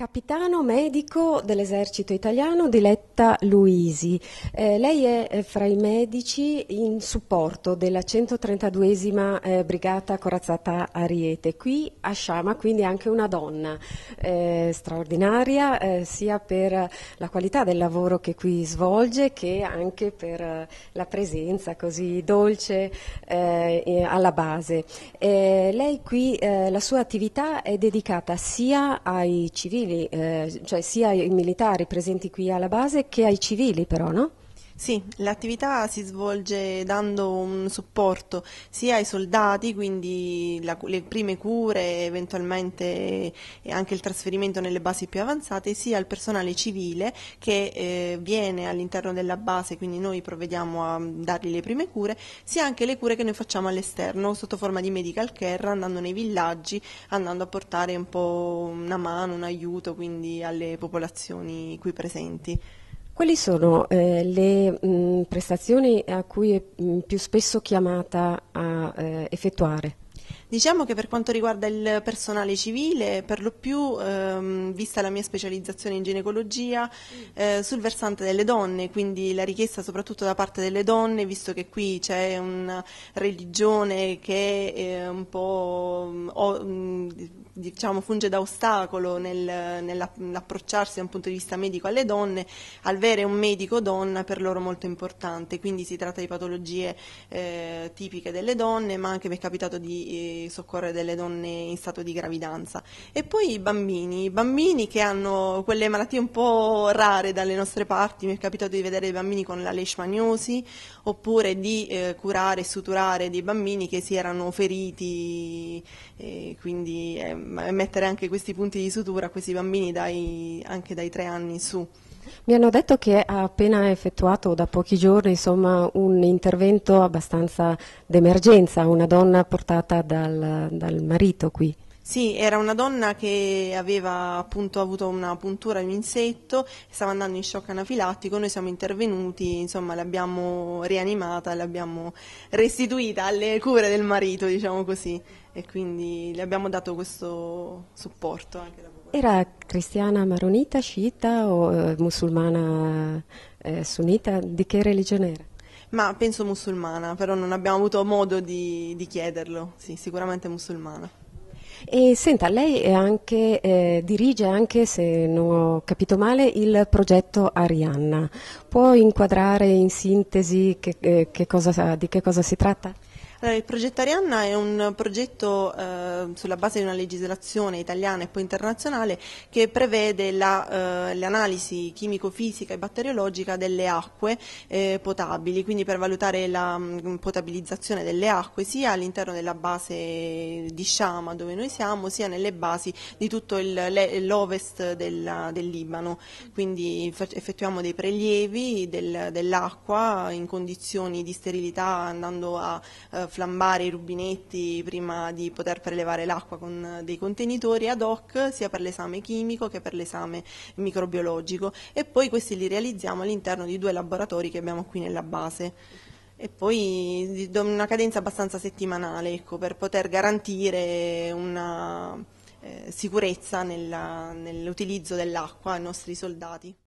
Capitano medico dell'esercito italiano Diletta Luisi. Eh, lei è eh, fra i medici in supporto della 132esima eh, Brigata Corazzata Ariete, qui a Sciama, quindi anche una donna eh, straordinaria eh, sia per la qualità del lavoro che qui svolge che anche per la presenza così dolce alla base. lei qui la sua attività è dedicata sia ai civili civili, eh, cioè sia ai militari presenti qui alla base che ai civili però, no? Sì, l'attività si svolge dando un supporto sia ai soldati, quindi la- le prime cure, eventualmente anche il trasferimento nelle basi più avanzate, sia al personale civile che eh, viene all'interno della base, quindi noi provvediamo a dargli le prime cure, sia anche le cure che noi facciamo all'esterno sotto forma di medical care, andando nei villaggi, andando a portare un po' una mano, un aiuto quindi alle popolazioni qui presenti. Quali sono eh, le mh, mm, prestazioni a cui è mh, mm, più spesso chiamata a eh, effettuare? Diciamo che per quanto riguarda il personale civile, per lo più, ehm, vista la mia specializzazione in ginecologia, eh, sul versante delle donne, quindi la richiesta soprattutto da parte delle donne, visto che qui c'è una religione che è un po' mm, diciamo, funge da ostacolo nel, nell'approcciarsi da un punto di vista medico alle donne, al è un medico donna per loro molto importante, quindi si tratta di patologie eh, tipiche delle donne, ma anche mi è capitato di eh, soccorrere delle donne in stato di gravidanza. E poi i bambini, i bambini che hanno quelle malattie un po' rare dalle nostre parti, mi è capitato di vedere dei bambini con la leishmaniosi oppure di eh, curare e suturare dei bambini che si erano feriti, eh, quindi ehm, mettere anche questi punti di sutura a questi bambini dai, anche dai tre anni in su. Mi hanno detto che ha appena effettuato da pochi giorni insomma, un intervento abbastanza d'emergenza, una donna portata dal, dal marito qui. Sì, era una donna che aveva appunto avuto una puntura di un insetto, stava andando in shock anafilattico, noi siamo intervenuti, insomma l'abbiamo rianimata, l'abbiamo restituita alle cure del marito, diciamo così, e quindi le abbiamo dato questo supporto anche era cristiana maronita, sciita o eh, musulmana eh, sunnita? Di che religione era? Ma penso musulmana, però non abbiamo avuto modo di, di chiederlo, sì, sicuramente musulmana. E senta, lei anche, eh, dirige anche, se non ho capito male, il progetto Arianna. Può inquadrare in sintesi che, eh, che cosa, di che cosa si tratta? Allora, il progetto Arianna è un progetto eh, sulla base di una legislazione italiana e poi internazionale che prevede l'analisi la, eh, chimico-fisica e batteriologica delle acque eh, potabili, quindi per valutare la mh, mm, potabilizzazione delle acque sia all'interno della base di Sciama dove noi siamo, sia nelle basi di tutto l'ovest del, del, Libano. Quindi effettuiamo dei prelievi del, dell'acqua in condizioni di sterilità andando a eh, flambare i rubinetti prima di poter prelevare l'acqua con eh, dei contenitori ad hoc sia per l'esame chimico che per l'esame microbiologico e poi questi li realizziamo all'interno di due laboratori che abbiamo qui nella base e poi una cadenza abbastanza settimanale ecco, per poter garantire una eh, sicurezza nell'utilizzo dell'acqua ai nostri soldati.